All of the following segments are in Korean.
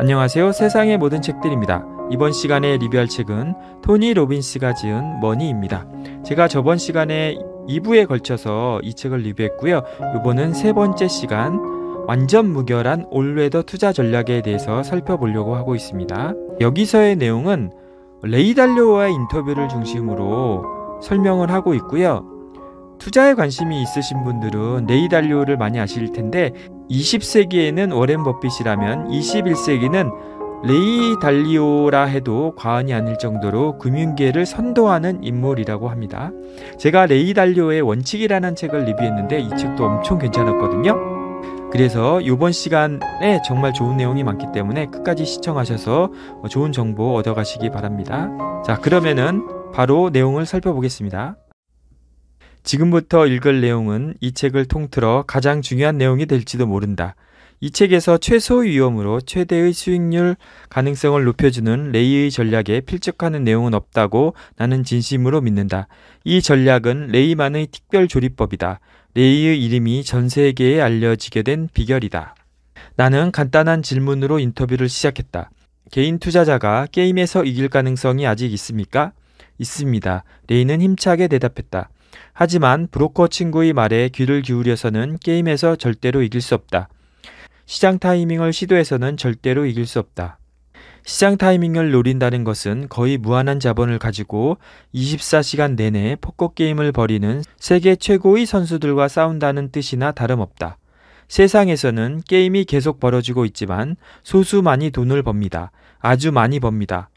안녕하세요. 세상의 모든 책들입니다. 이번 시간에 리뷰할 책은 토니 로빈스가 지은 머니입니다. 제가 저번 시간에 2부에 걸쳐서 이 책을 리뷰했고요. 이번은 세 번째 시간 완전 무결한 올웨더 투자 전략에 대해서 살펴보려고 하고 있습니다. 여기서의 내용은 레이달료와의 인터뷰를 중심으로 설명을 하고 있고요. 투자에 관심이 있으신 분들은 레이달료를 많이 아실 텐데 20세기에는 워렌 버핏이라면 21세기는 레이 달리오라 해도 과언이 아닐 정도로 금융계를 선도하는 인물이라고 합니다. 제가 레이 달리오의 원칙이라는 책을 리뷰했는데 이 책도 엄청 괜찮았거든요. 그래서 이번 시간에 정말 좋은 내용이 많기 때문에 끝까지 시청하셔서 좋은 정보 얻어가시기 바랍니다. 자, 그러면은 바로 내용을 살펴보겠습니다. 지금부터 읽을 내용은 이 책을 통틀어 가장 중요한 내용이 될지도 모른다. 이 책에서 최소 위험으로 최대의 수익률 가능성을 높여주는 레이의 전략에 필적하는 내용은 없다고 나는 진심으로 믿는다. 이 전략은 레이만의 특별 조리법이다. 레이의 이름이 전 세계에 알려지게 된 비결이다. 나는 간단한 질문으로 인터뷰를 시작했다. 개인 투자자가 게임에서 이길 가능성이 아직 있습니까? 있습니다. 레이는 힘차게 대답했다. 하지만 브로커 친구의 말에 귀를 기울여서는 게임에서 절대로 이길 수 없다. 시장 타이밍을 시도해서는 절대로 이길 수 없다. 시장 타이밍을 노린다는 것은 거의 무한한 자본을 가지고 24시간 내내 포커 게임을 벌이는 세계 최고의 선수들과 싸운다는 뜻이나 다름없다. 세상에서는 게임이 계속 벌어지고 있지만 소수만이 돈을 법니다. 아주 많이 법니다.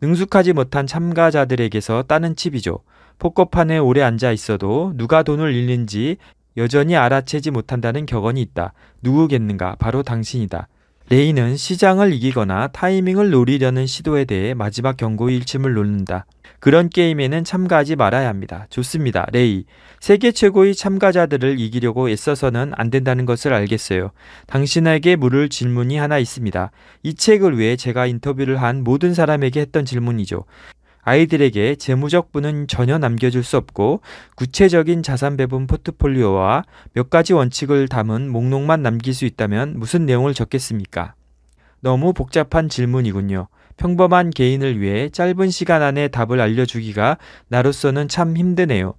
능숙하지 못한 참가자들에게서 따는 칩이죠. 폭거판에 오래 앉아 있어도 누가 돈을 잃는지 여전히 알아채지 못한다는 격언이 있다. 누구겠는가? 바로 당신이다. 레이는 시장을 이기거나 타이밍을 노리려는 시도에 대해 마지막 경고의 일침을 놓는다. 그런 게임에는 참가하지 말아야 합니다. 좋습니다. 레이. 세계 최고의 참가자들을 이기려고 애써서는 안 된다는 것을 알겠어요. 당신에게 물을 질문이 하나 있습니다. 이 책을 위해 제가 인터뷰를 한 모든 사람에게 했던 질문이죠. 아이들에게 재무적 부는 전혀 남겨줄 수 없고 구체적인 자산 배분 포트폴리오와 몇 가지 원칙을 담은 목록만 남길 수 있다면 무슨 내용을 적겠습니까? 너무 복잡한 질문이군요. 평범한 개인을 위해 짧은 시간 안에 답을 알려주기가 나로서는 참 힘드네요.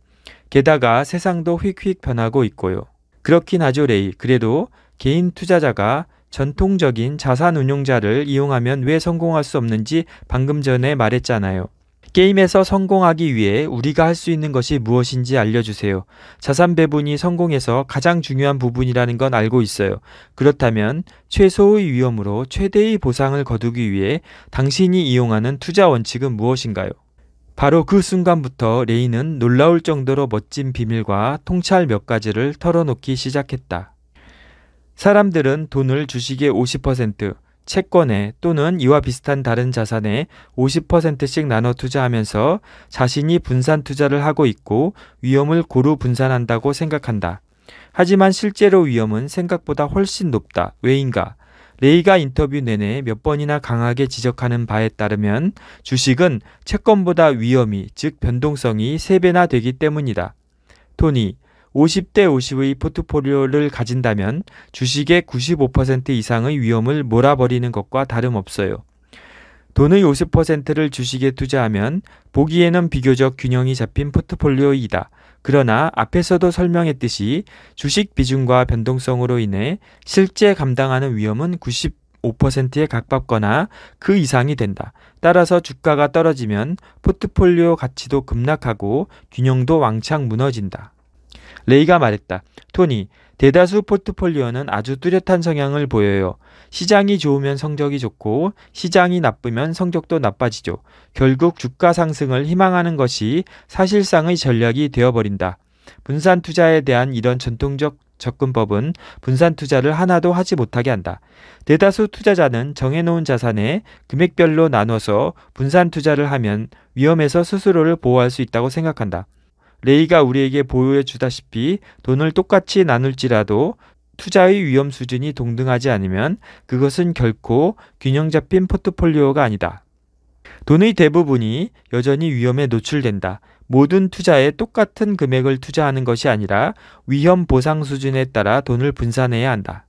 게다가 세상도 휙휙 변하고 있고요. 그렇긴 하죠, 레이. 그래도 개인 투자자가 전통적인 자산 운용자를 이용하면 왜 성공할 수 없는지 방금 전에 말했잖아요. 게임에서 성공하기 위해 우리가 할 수 있는 것이 무엇인지 알려주세요. 자산 배분이 성공에서 가장 중요한 부분이라는 건 알고 있어요. 그렇다면 최소의 위험으로 최대의 보상을 거두기 위해 당신이 이용하는 투자 원칙은 무엇인가요? 바로 그 순간부터 레이는 놀라울 정도로 멋진 비밀과 통찰 몇 가지를 털어놓기 시작했다. 사람들은 돈을 주식의 50%, 채권에 또는 이와 비슷한 다른 자산에 50%씩 나눠 투자하면서 자신이 분산 투자를 하고 있고 위험을 고루 분산한다고 생각한다. 하지만 실제로 위험은 생각보다 훨씬 높다. 왜인가? 레이가 인터뷰 내내 몇 번이나 강하게 지적하는 바에 따르면 주식은 채권보다 위험이, 즉 변동성이 3배나 되기 때문이다. 토니, 50대 50의 포트폴리오를 가진다면 주식의 95% 이상의 위험을 몰아버리는 것과 다름없어요. 돈의 50%를 주식에 투자하면 보기에는 비교적 균형이 잡힌 포트폴리오이다. 그러나 앞에서도 설명했듯이 주식 비중과 변동성으로 인해 실제 감당하는 위험은 95%에 가깝거나 그 이상이 된다. 따라서 주가가 떨어지면 포트폴리오 가치도 급락하고 균형도 왕창 무너진다. 레이가 말했다. 토니, 대다수 포트폴리오는 아주 뚜렷한 성향을 보여요. 시장이 좋으면 성적이 좋고 시장이 나쁘면 성적도 나빠지죠. 결국 주가 상승을 희망하는 것이 사실상의 전략이 되어버린다. 분산 투자에 대한 이런 전통적 접근법은 분산 투자를 하나도 하지 못하게 한다. 대다수 투자자는 정해놓은 자산에 금액별로 나눠서 분산 투자를 하면 위험에서 스스로를 보호할 수 있다고 생각한다. 레이가 우리에게 보여 주다시피 돈을 똑같이 나눌지라도 투자의 위험 수준이 동등하지 않으면 그것은 결코 균형 잡힌 포트폴리오가 아니다. 돈의 대부분이 여전히 위험에 노출된다. 모든 투자에 똑같은 금액을 투자하는 것이 아니라 위험 보상 수준에 따라 돈을 분산해야 한다.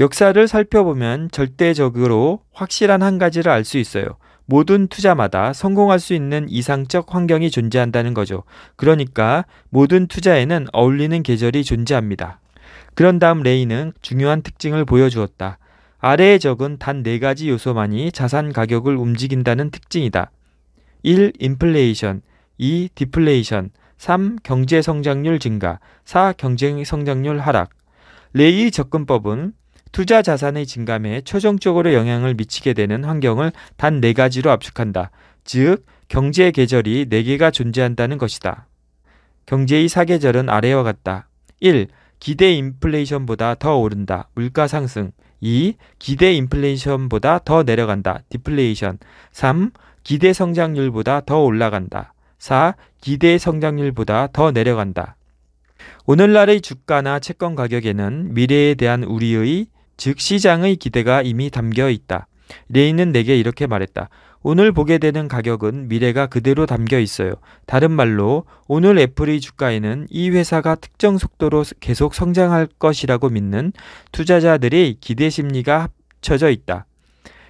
역사를 살펴보면 절대적으로 확실한 한 가지를 알 수 있어요. 모든 투자마다 성공할 수 있는 이상적 환경이 존재한다는 거죠. 그러니까 모든 투자에는 어울리는 계절이 존재합니다. 그런 다음 레이는 중요한 특징을 보여주었다. 아래의 적은 단 네 가지 요소만이 자산 가격을 움직인다는 특징이다. 1. 인플레이션 2. 디플레이션 3. 경제 성장률 증가 4. 경쟁 성장률 하락 레이 접근법은 투자 자산의 증감에 최종적으로 영향을 미치게 되는 환경을 단 네 가지로 압축한다. 즉, 경제의 계절이 네 개가 존재한다는 것이다. 경제의 사계절은 아래와 같다. 1. 기대 인플레이션보다 더 오른다. 물가 상승. 2. 기대 인플레이션보다 더 내려간다. 디플레이션. 3. 기대 성장률보다 더 올라간다. 4. 기대 성장률보다 더 내려간다. 오늘날의 주가나 채권 가격에는 미래에 대한 우리의 즉 시장의 기대가 이미 담겨 있다. 레이는 내게 이렇게 말했다. 오늘 보게 되는 가격은 미래가 그대로 담겨 있어요. 다른 말로 오늘 애플의 주가에는 이 회사가 특정 속도로 계속 성장할 것이라고 믿는 투자자들의 기대 심리가 합쳐져 있다.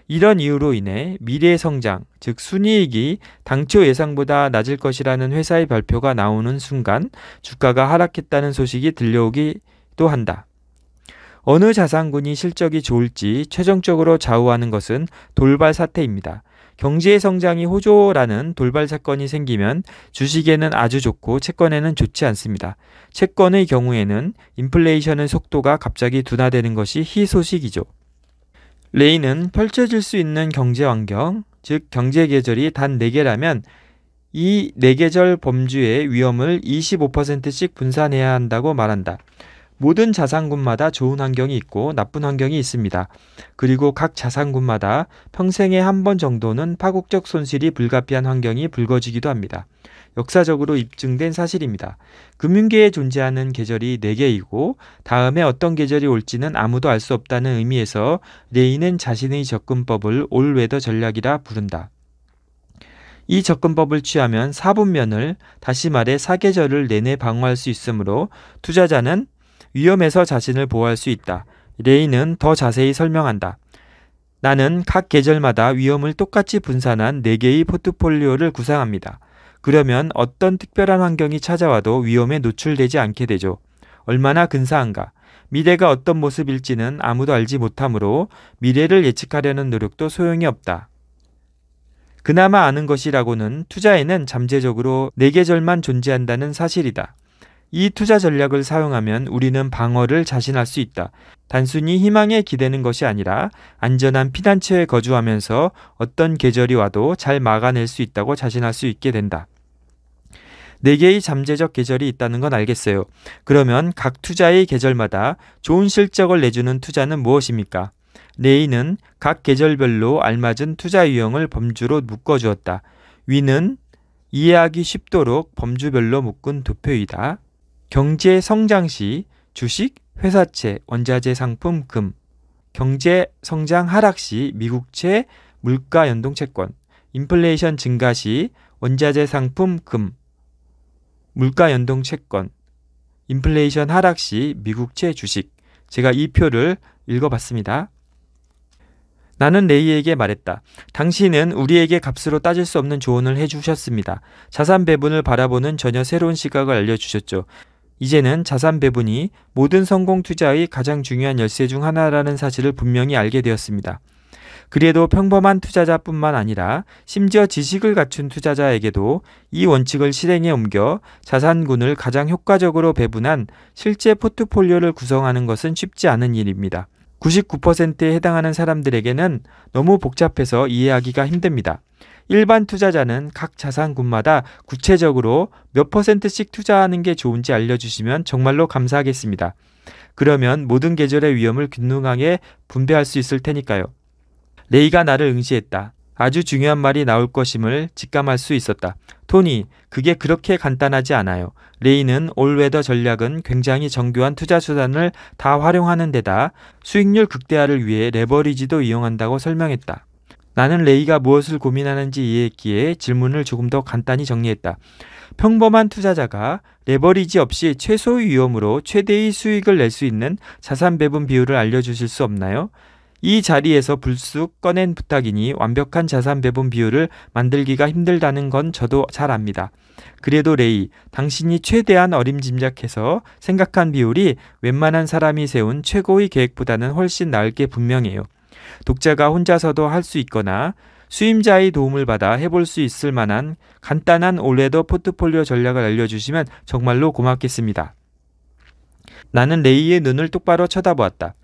이런 이유로 인해 미래 성장, 즉 순이익이 당초 예상보다 낮을 것이라는 회사의 발표가 나오는 순간 주가가 하락했다는 소식이 들려오기도 한다. 어느 자산군이 실적이 좋을지 최종적으로 좌우하는 것은 돌발 사태입니다. 경제의 성장이 호조라는 돌발 사건이 생기면 주식에는 아주 좋고 채권에는 좋지 않습니다. 채권의 경우에는 인플레이션의 속도가 갑자기 둔화되는 것이 희소식이죠. 레이는 펼쳐질 수 있는 경제 환경, 즉 경제 계절이 단 4개라면 이 4계절 범주의 위험을 25%씩 분산해야 한다고 말한다. 모든 자산군마다 좋은 환경이 있고 나쁜 환경이 있습니다. 그리고 각 자산군마다 평생에 한 번 정도는 파국적 손실이 불가피한 환경이 불거지기도 합니다. 역사적으로 입증된 사실입니다. 금융계에 존재하는 계절이 4개이고 다음에 어떤 계절이 올지는 아무도 알 수 없다는 의미에서 레이는 자신의 접근법을 올웨더 전략이라 부른다. 이 접근법을 취하면 4분면을 다시 말해 4계절을 내내 방어할 수 있으므로 투자자는 위험에서 자신을 보호할 수 있다. 레이는 더 자세히 설명한다. 나는 각 계절마다 위험을 똑같이 분산한 4개의 포트폴리오를 구상합니다. 그러면 어떤 특별한 환경이 찾아와도 위험에 노출되지 않게 되죠. 얼마나 근사한가. 미래가 어떤 모습일지는 아무도 알지 못하므로 미래를 예측하려는 노력도 소용이 없다. 그나마 아는 것이라고는 투자에는 잠재적으로 4계절만 존재한다는 사실이다. 이 투자 전략을 사용하면 우리는 방어를 자신할 수 있다. 단순히 희망에 기대는 것이 아니라 안전한 피난처에 거주하면서 어떤 계절이 와도 잘 막아낼 수 있다고 자신할 수 있게 된다. 네 개의 잠재적 계절이 있다는 건 알겠어요. 그러면 각 투자의 계절마다 좋은 실적을 내주는 투자는 무엇입니까? 레이는 각 계절별로 알맞은 투자 유형을 범주로 묶어주었다. 위는 이해하기 쉽도록 범주별로 묶은 도표이다. 경제 성장 시 주식, 회사채, 원자재 상품, 금. 경제 성장 하락 시 미국채, 물가 연동 채권. 인플레이션 증가 시 원자재 상품, 금. 물가 연동 채권. 인플레이션 하락 시 미국채 주식. 제가 이 표를 읽어봤습니다. 나는 레이에게 말했다. 당신은 우리에게 값으로 따질 수 없는 조언을 해주셨습니다. 자산 배분을 바라보는 전혀 새로운 시각을 알려주셨죠. 이제는 자산 배분이 모든 성공 투자의 가장 중요한 열쇠 중 하나라는 사실을 분명히 알게 되었습니다. 그래도 평범한 투자자뿐만 아니라 심지어 지식을 갖춘 투자자에게도 이 원칙을 실행에 옮겨 자산군을 가장 효과적으로 배분한 실제 포트폴리오를 구성하는 것은 쉽지 않은 일입니다. 99%에 해당하는 사람들에게는 너무 복잡해서 이해하기가 힘듭니다. 일반 투자자는 각 자산군마다 구체적으로 몇 퍼센트씩 투자하는 게 좋은지 알려주시면 정말로 감사하겠습니다. 그러면 모든 계절의 위험을 균등하게 분배할 수 있을 테니까요. 레이가 나를 응시했다. 아주 중요한 말이 나올 것임을 직감할 수 있었다. 토니, 그게 그렇게 간단하지 않아요. 레이는 올웨더 전략은 굉장히 정교한 투자 수단을 다 활용하는 데다 수익률 극대화를 위해 레버리지도 이용한다고 설명했다. 나는 레이가 무엇을 고민하는지 이해했기에 질문을 조금 더 간단히 정리했다. 평범한 투자자가 레버리지 없이 최소의 위험으로 최대의 수익을 낼 수 있는 자산 배분 비율을 알려주실 수 없나요? 이 자리에서 불쑥 꺼낸 부탁이니 완벽한 자산 배분 비율을 만들기가 힘들다는 건 저도 잘 압니다. 그래도 레이, 당신이 최대한 어림짐작해서 생각한 비율이 웬만한 사람이 세운 최고의 계획보다는 훨씬 나을 게 분명해요. 독자가 혼자서도 할 수 있거나 수임자의 도움을 받아 해볼 수 있을 만한 간단한 올해도 포트폴리오 전략을 알려주시면 정말로 고맙겠습니다. 나는 레이의 눈을 똑바로 쳐다보았다.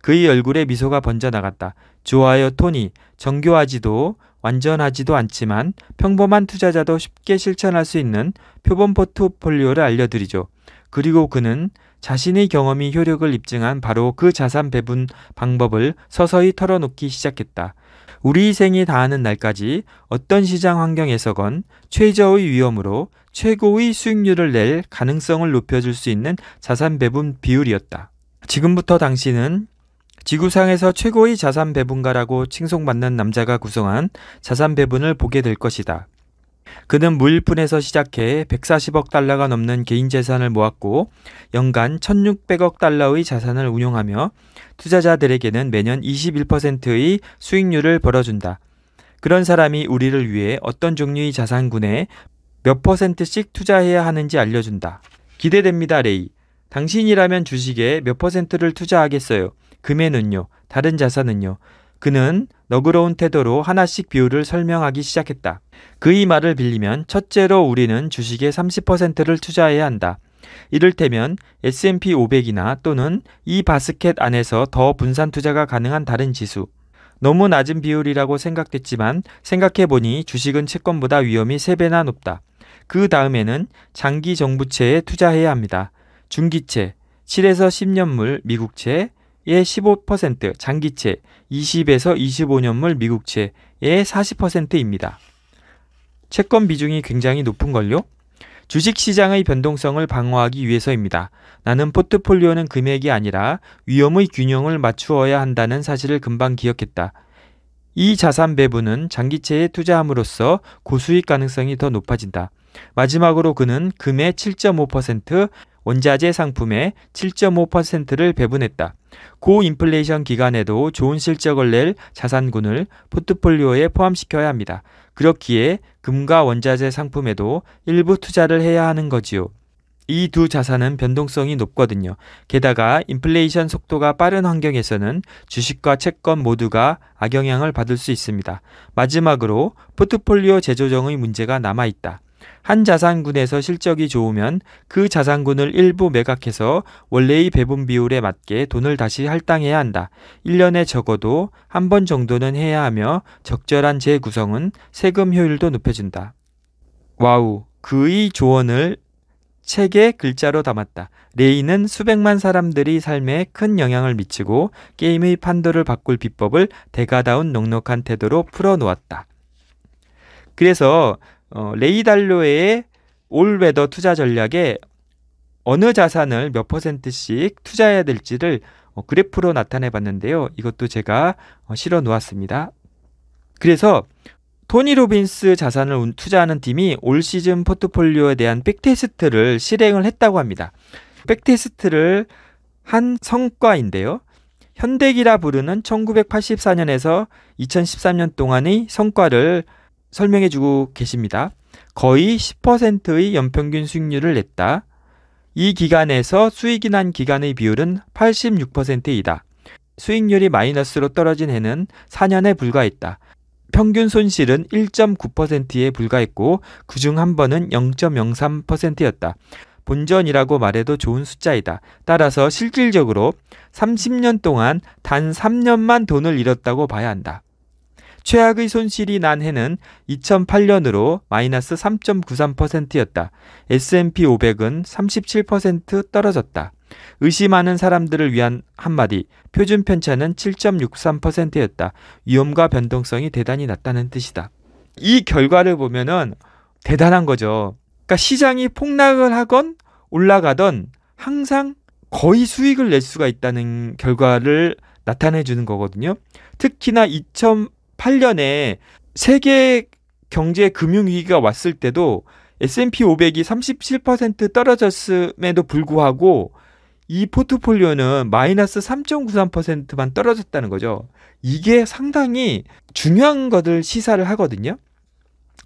그의 얼굴에 미소가 번져나갔다. 좋아요 톤이 정교하지도 완전하지도 않지만 평범한 투자자도 쉽게 실천할 수 있는 표본 포트폴리오를 알려드리죠. 그리고 그는 자신의 경험이 효력을 입증한 바로 그 자산 배분 방법을 서서히 털어놓기 시작했다. 우리 생이 다하는 날까지 어떤 시장 환경에서건 최저의 위험으로 최고의 수익률을 낼 가능성을 높여줄 수 있는 자산 배분 비율이었다. 지금부터 당신은 지구상에서 최고의 자산 배분가라고 칭송받는 남자가 구성한 자산 배분을 보게 될 것이다. 그는 물품에서 시작해 140억 달러가 넘는 개인 재산을 모았고 연간 1600억 달러의 자산을 운용하며 투자자들에게는 매년 21%의 수익률을 벌어준다. 그런 사람이 우리를 위해 어떤 종류의 자산군에 몇 퍼센트씩 투자해야 하는지 알려준다. 기대됩니다, 레이. 당신이라면 주식에 몇 퍼센트를 투자하겠어요? 금에는요? 다른 자산은요? 그는 너그러운 태도로 하나씩 비율을 설명하기 시작했다. 그의 말을 빌리면 첫째로 우리는 주식의 30%를 투자해야 한다. 이를테면 S&P 500이나 또는 이 바스켓 안에서 더 분산 투자가 가능한 다른 지수. 너무 낮은 비율이라고 생각됐지만 생각해보니 주식은 채권보다 위험이 3배나 높다. 그 다음에는 장기 정부채에 투자해야 합니다. 중기채, 7에서 10년물 미국채, 15%, 장기채, 20에서 25년물 미국채의 40%입니다. 채권 비중이 굉장히 높은 걸요? 주식시장의 변동성을 방어하기 위해서입니다. 나는 포트폴리오는 금액이 아니라 위험의 균형을 맞추어야 한다는 사실을 금방 기억했다. 이 자산 배분은 장기채에 투자함으로써 고수익 가능성이 더 높아진다. 마지막으로 그는 금의 7.5%, 원자재 상품의 7.5%를 배분했다. 고인플레이션 기간에도 좋은 실적을 낼 자산군을 포트폴리오에 포함시켜야 합니다. 그렇기에 금과 원자재 상품에도 일부 투자를 해야 하는 거지요. 이 두 자산은 변동성이 높거든요. 게다가 인플레이션 속도가 빠른 환경에서는 주식과 채권 모두가 악영향을 받을 수 있습니다. 마지막으로 포트폴리오 재조정의 문제가 남아있다. 한 자산군에서 실적이 좋으면 그 자산군을 일부 매각해서 원래의 배분 비율에 맞게 돈을 다시 할당해야 한다. 1년에 적어도 한 번 정도는 해야 하며 적절한 재구성은 세금 효율도 높여준다. 와우, 그의 조언을 책의 글자로 담았다. 레이는 수백만 사람들이 삶에 큰 영향을 미치고 게임의 판도를 바꿀 비법을 대가다운 넉넉한 태도로 풀어놓았다. 그래서 어, 레이달로의 올웨더 투자 전략에 어느 자산을 몇 퍼센트씩 투자해야 될지를 어, 그래프로 나타내 봤는데요. 이것도 제가 어, 실어 놓았습니다. 그래서 토니 로빈스 자산을 투자하는 팀이 올 시즌 포트폴리오에 대한 백테스트를 실행을 했다고 합니다. 백테스트를 한 성과인데요. 현대기라 부르는 1984년에서 2013년 동안의 성과를 설명해 주고 계십니다. 거의 10%의 연평균 수익률을 냈다. 이 기간에서 수익이 난 기간의 비율은 86%이다. 수익률이 마이너스로 떨어진 해는 4년에 불과했다. 평균 손실은 1.9%에 불과했고 그 중 한 번은 0.03%였다. 본전이라고 말해도 좋은 숫자이다. 따라서 실질적으로 30년 동안 단 3년만 돈을 잃었다고 봐야 한다. 최악의 손실이 난 해는 2008년으로 마이너스 3.93%였다. S&P 500은 37% 떨어졌다. 의심하는 사람들을 위한 한마디, 표준 편차는 7.63%였다. 위험과 변동성이 대단히 낮다는 뜻이다. 이 결과를 보면은 대단한 거죠. 그러니까 시장이 폭락을 하건 올라가던 항상 거의 수익을 낼 수가 있다는 결과를 나타내 주는 거거든요. 특히나 2000 2008년에 세계 경제 금융 위기가 왔을 때도 S&P 500이 37% 떨어졌음에도 불구하고 이 포트폴리오는 마이너스 3.93%만 떨어졌다는 거죠. 이게 상당히 중요한 것을 시사를 하거든요.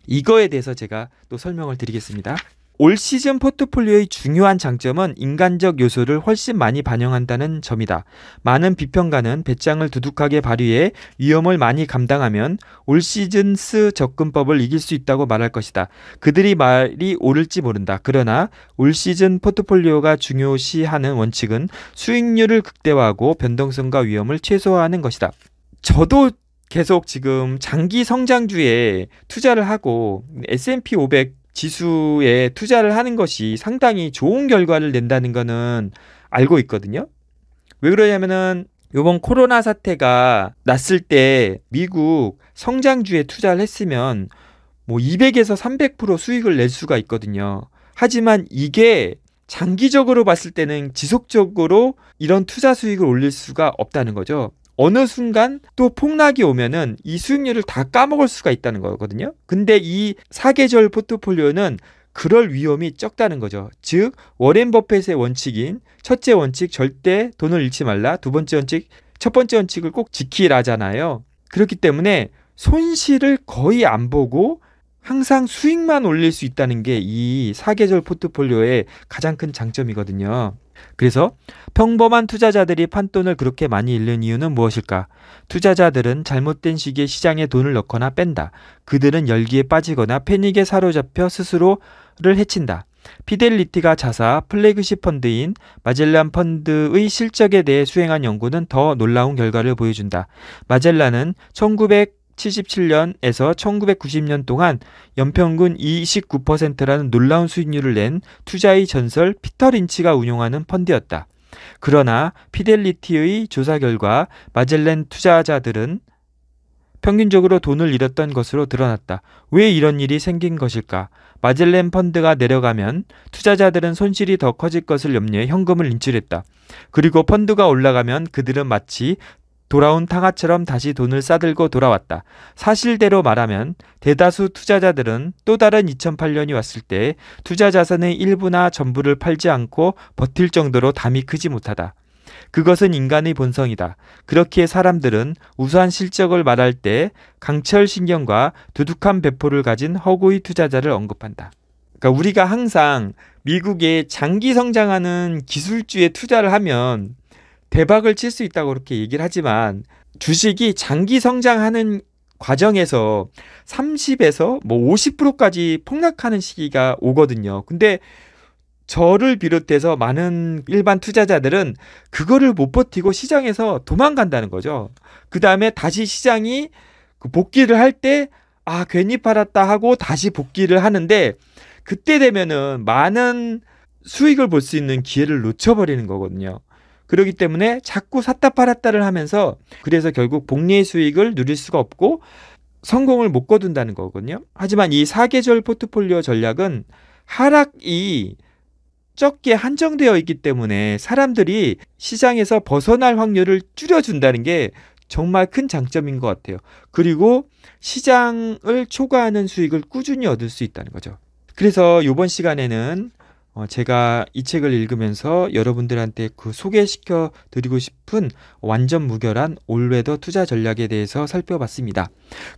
이거에 대해서 제가 또 설명을 드리겠습니다. 올 시즌 포트폴리오의 중요한 장점은 인간적 요소를 훨씬 많이 반영한다는 점이다. 많은 비평가는 배짱을 두둑하게 발휘해 위험을 많이 감당하면 올 시즌 스 접근법을 이길 수 있다고 말할 것이다. 그들이 말이 옳을지 모른다. 그러나 올 시즌 포트폴리오가 중요시하는 원칙은 수익률을 극대화하고 변동성과 위험을 최소화하는 것이다. 저도 계속 지금 장기 성장주에 투자를 하고 S&P 500 지수에 투자를 하는 것이 상당히 좋은 결과를 낸다는 거는 알고 있거든요. 왜 그러냐면은 요번 코로나 사태가 났을 때 미국 성장주에 투자를 했으면 뭐 200에서 300% 수익을 낼 수가 있거든요. 하지만 이게 장기적으로 봤을 때는 지속적으로 이런 투자 수익을 올릴 수가 없다는 거죠. 어느 순간 또 폭락이 오면은 이 수익률을 다 까먹을 수가 있다는 거거든요. 근데 이 사계절 포트폴리오는 그럴 위험이 적다는 거죠. 즉 워렌 버핏의 원칙인 첫째 원칙 절대 돈을 잃지 말라. 두 번째 원칙, 첫 번째 원칙을 꼭 지키라잖아요. 그렇기 때문에 손실을 거의 안 보고 항상 수익만 올릴 수 있다는 게 이 사계절 포트폴리오의 가장 큰 장점이거든요. 그래서 평범한 투자자들이 판돈을 그렇게 많이 잃는 이유는 무엇일까? 투자자들은 잘못된 시기에 시장에 돈을 넣거나 뺀다. 그들은 열기에 빠지거나 패닉에 사로잡혀 스스로를 해친다. 피델리티가 자사 플래그십 펀드인 마젤란 펀드의 실적에 대해 수행한 연구는 더 놀라운 결과를 보여준다. 마젤란은 1900 7 7년에서 1990년 동안 연평균 29%라는 놀라운 수익률을 낸 투자의 전설 피터 린치가 운용하는 펀드였다. 그러나 피델리티의 조사 결과 마젤렌 투자자들은 평균적으로 돈을 잃었던 것으로 드러났다. 왜 이런 일이 생긴 것일까? 마젤렌 펀드가 내려가면 투자자들은 손실이 더 커질 것을 염려해 현금을 인출했다. 그리고 펀드가 올라가면 그들은 마치 돌아온 탕아처럼 다시 돈을 싸들고 돌아왔다. 사실대로 말하면 대다수 투자자들은 또 다른 2008년이 왔을 때 투자 자산의 일부나 전부를 팔지 않고 버틸 정도로 담이 크지 못하다. 그것은 인간의 본성이다. 그렇게 사람들은 우수한 실적을 말할 때 강철 신경과 두둑한 배포를 가진 허구의 투자자를 언급한다. 그러니까 우리가 항상 미국의 장기 성장하는 기술주에 투자를 하면 대박을 칠 수 있다고 그렇게 얘기를 하지만 주식이 장기 성장하는 과정에서 30에서 뭐 50%까지 폭락하는 시기가 오거든요. 근데 저를 비롯해서 많은 일반 투자자들은 그거를 못 버티고 시장에서 도망간다는 거죠. 그 다음에 다시 시장이 그 복귀를 할 때 아, 괜히 팔았다 하고 다시 복귀를 하는데 그때 되면은 많은 수익을 볼 수 있는 기회를 놓쳐버리는 거거든요. 그러기 때문에 자꾸 샀다 팔았다를 하면서 그래서 결국 복리의 수익을 누릴 수가 없고 성공을 못 거둔다는 거거든요. 하지만 이 사계절 포트폴리오 전략은 하락이 적게 한정되어 있기 때문에 사람들이 시장에서 벗어날 확률을 줄여준다는 게 정말 큰 장점인 것 같아요. 그리고 시장을 초과하는 수익을 꾸준히 얻을 수 있다는 거죠. 그래서 이번 시간에는 어, 제가 이 책을 읽으면서 여러분들한테 그 소개시켜 드리고 싶은 완전 무결한 올웨더 투자 전략에 대해서 살펴봤습니다.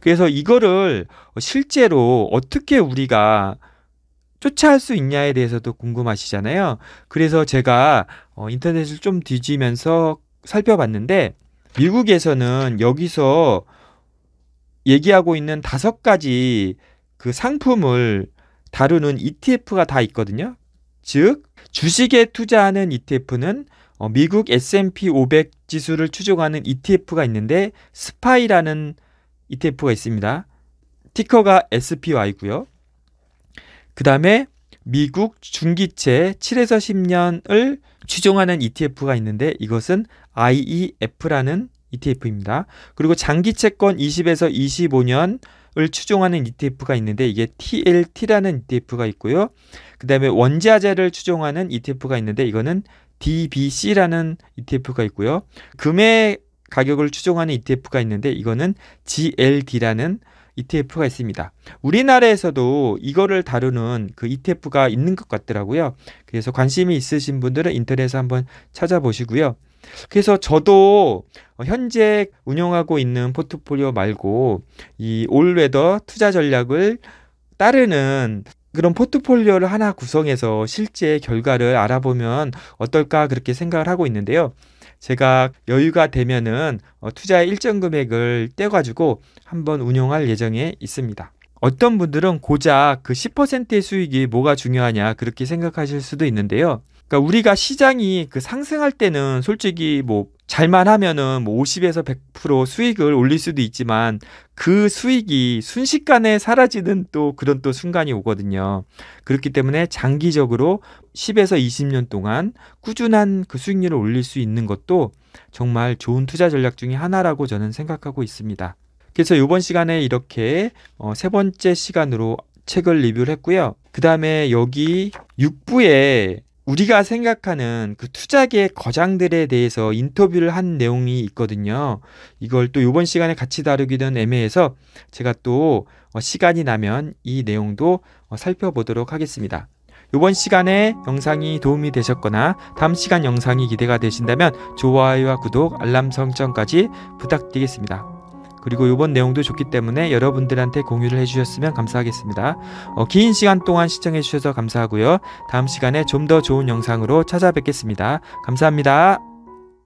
그래서 이거를 실제로 어떻게 우리가 쫓아할 수 있냐에 대해서도 궁금하시잖아요. 그래서 제가 어, 인터넷을 좀 뒤지면서 살펴봤는데 미국에서는 여기서 얘기하고 있는 다섯 가지 그 상품을 다루는 ETF가 다 있거든요. 즉 주식에 투자하는 ETF는 어, 미국 S&P 500 지수를 추종하는 ETF가 있는데 스파이라는 ETF가 있습니다. 티커가 SPY고요. 그 다음에 미국 중기채 7에서 10년을 추종하는 ETF가 있는데 이것은 IEF라는 ETF입니다. 그리고 장기채권 20에서 25년 을 추종하는 ETF가 있는데 이게 TLT라는 ETF가 있고요. 그다음에 원자재를 추종하는 ETF가 있는데 이거는 DBC라는 ETF가 있고요. 금의 가격을 추종하는 ETF가 있는데 이거는 GLD라는 ETF가 있습니다. 우리나라에서도 이거를 다루는 그 ETF가 있는 것 같더라고요. 그래서 관심이 있으신 분들은 인터넷에서 한번 찾아보시고요. 그래서 저도 어, 현재 운영하고 있는 포트폴리오 말고 이 올웨더 투자 전략을 따르는 그런 포트폴리오를 하나 구성해서 실제 결과를 알아보면 어떨까 그렇게 생각을 하고 있는데요. 제가 여유가 되면은 어, 투자 일정 금액을 떼가지고 한번 운영할 예정에 있습니다. 어떤 분들은 고작 그 10%의 수익이 뭐가 중요하냐 그렇게 생각하실 수도 있는데요. 그러니까 우리가 시장이 그 상승할 때는 솔직히 뭐 잘만 하면은 뭐 50에서 100% 수익을 올릴 수도 있지만 그 수익이 순식간에 사라지는 또 그런 또 순간이 오거든요. 그렇기 때문에 장기적으로 10에서 20년 동안 꾸준한 그 수익률을 올릴 수 있는 것도 정말 좋은 투자 전략 중의 하나라고 저는 생각하고 있습니다. 그래서 이번 시간에 이렇게 어, 세 번째 시간으로 책을 리뷰를 했고요. 그 다음에 여기 6부에 우리가 생각하는 그 투자계 거장들에 대해서 인터뷰를 한 내용이 있거든요. 이걸 또 이번 시간에 같이 다루기는 애매해서 제가 또 어, 시간이 나면 이 내용도 어, 살펴보도록 하겠습니다. 이번 시간에 영상이 도움이 되셨거나 다음 시간 영상이 기대가 되신다면 좋아요와 구독, 알람 설정까지 부탁드리겠습니다. 그리고 이번 내용도 좋기 때문에 여러분들한테 공유를 해주셨으면 감사하겠습니다. 어, 긴 시간 동안 시청해주셔서 감사하고요. 다음 시간에 좀 더 좋은 영상으로 찾아뵙겠습니다. 감사합니다.